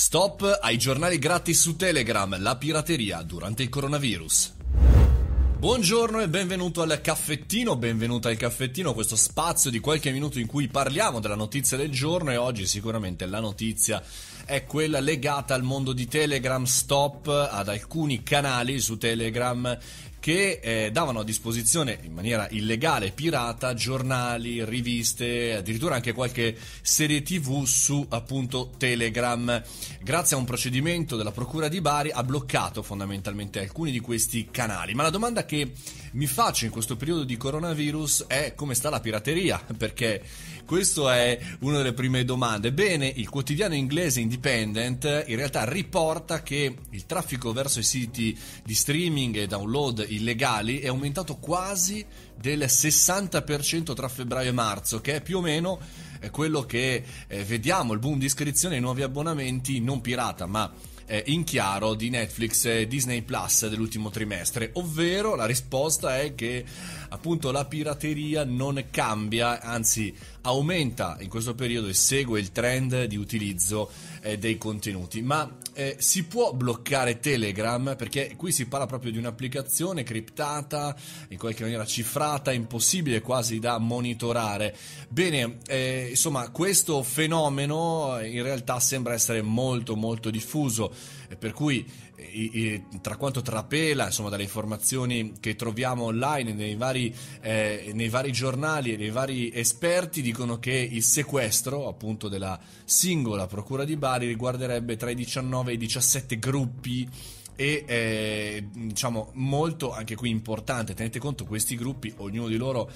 Stop ai giornali gratis su Telegram, la pirateria durante il coronavirus. Buongiorno e benvenuto al caffettino, benvenuta al caffettino, questo spazio di qualche minuto in cui parliamo della notizia del giorno e oggi sicuramente la notizia è quella legata al mondo di Telegram, stop ad alcuni canali su Telegram che eh, davano a disposizione in maniera illegale, pirata, giornali, riviste, addirittura anche qualche serie tv su appunto Telegram. Grazie a un procedimento della Procura di Bari ha bloccato fondamentalmente alcuni di questi canali. Ma la domanda che mi faccio in questo periodo di coronavirus è come sta la pirateria, perché questa è una delle prime domande. Bene, il quotidiano inglese Independent eh, in realtà riporta che il traffico verso i siti di streaming e download illegali è aumentato quasi del 60% tra febbraio e marzo, che è più o meno eh, quello che eh, vediamo, il boom di iscrizione ai nuovi abbonamenti non pirata, ma eh, in chiaro di Netflix e Disney Plus dell'ultimo trimestre, ovvero la risposta è che appunto la pirateria non cambia, anzi aumenta in questo periodo e segue il trend di utilizzo eh, dei contenuti. Ma eh, si può bloccare Telegram? Perché qui si parla proprio di un'applicazione criptata, in qualche maniera cifrata, impossibile quasi da monitorare. Bene, eh, insomma, questo fenomeno eh, in realtà sembra essere molto molto diffuso, eh, per cui eh, tra quanto trapela insomma, dalle informazioni che troviamo online nei vari, nei vari giornali e nei vari esperti di dicono che il sequestro appunto della singola procura di Bari riguarderebbe tra i 19 e i 17 gruppi e eh, diciamo molto anche qui importante tenete conto questi gruppi ognuno di loro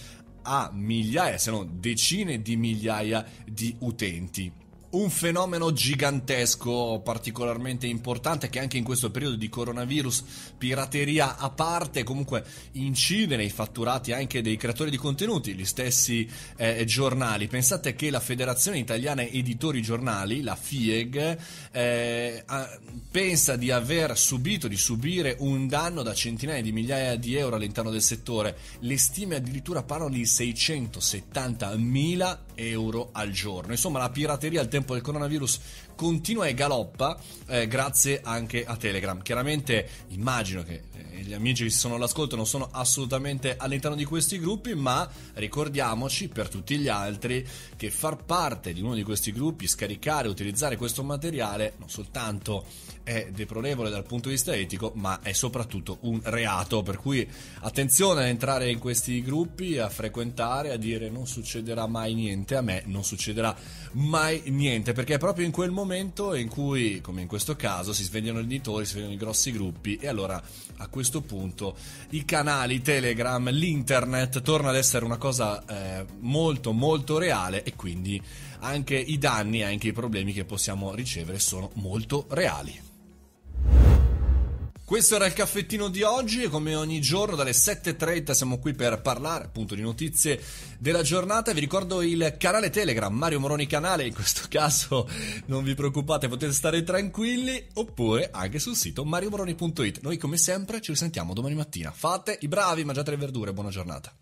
ha migliaia se non decine di migliaia di utenti un fenomeno gigantesco particolarmente importante che anche in questo periodo di coronavirus, pirateria a parte, comunque incide nei fatturati anche dei creatori di contenuti, gli stessi eh, giornali. Pensate che la Federazione Italiana Editori Giornali, la FIEG, eh, pensa di aver subito, di subire un danno da centinaia di migliaia di euro all'interno del settore. Le stime addirittura parlano di 670 mila euro al giorno. Insomma, la pirateria al tempo por el coronavirus continua e galoppa eh, grazie anche a Telegram. Chiaramente immagino che eh, gli amici che si sono all'ascolto non sono assolutamente all'interno di questi gruppi, ma ricordiamoci per tutti gli altri che far parte di uno di questi gruppi, scaricare, utilizzare questo materiale non soltanto è deplorevole dal punto di vista etico, ma è soprattutto un reato, per cui attenzione ad entrare in questi gruppi, a frequentare, a dire non succederà mai niente a me, non succederà mai niente, perché è proprio in quel momento momento in cui, come in questo caso, si svegliano i editori, si svegliano i grossi gruppi e allora a questo punto i canali Telegram, l'internet torna ad essere una cosa eh, molto molto reale e quindi anche i danni, anche i problemi che possiamo ricevere sono molto reali. Questo era il caffettino di oggi e come ogni giorno dalle 7.30 siamo qui per parlare appunto di notizie della giornata. Vi ricordo il canale Telegram, Mario Moroni Canale, in questo caso non vi preoccupate, potete stare tranquilli, oppure anche sul sito mariomoroni.it. Noi come sempre ci risentiamo domani mattina. Fate i bravi, mangiate le verdure, buona giornata.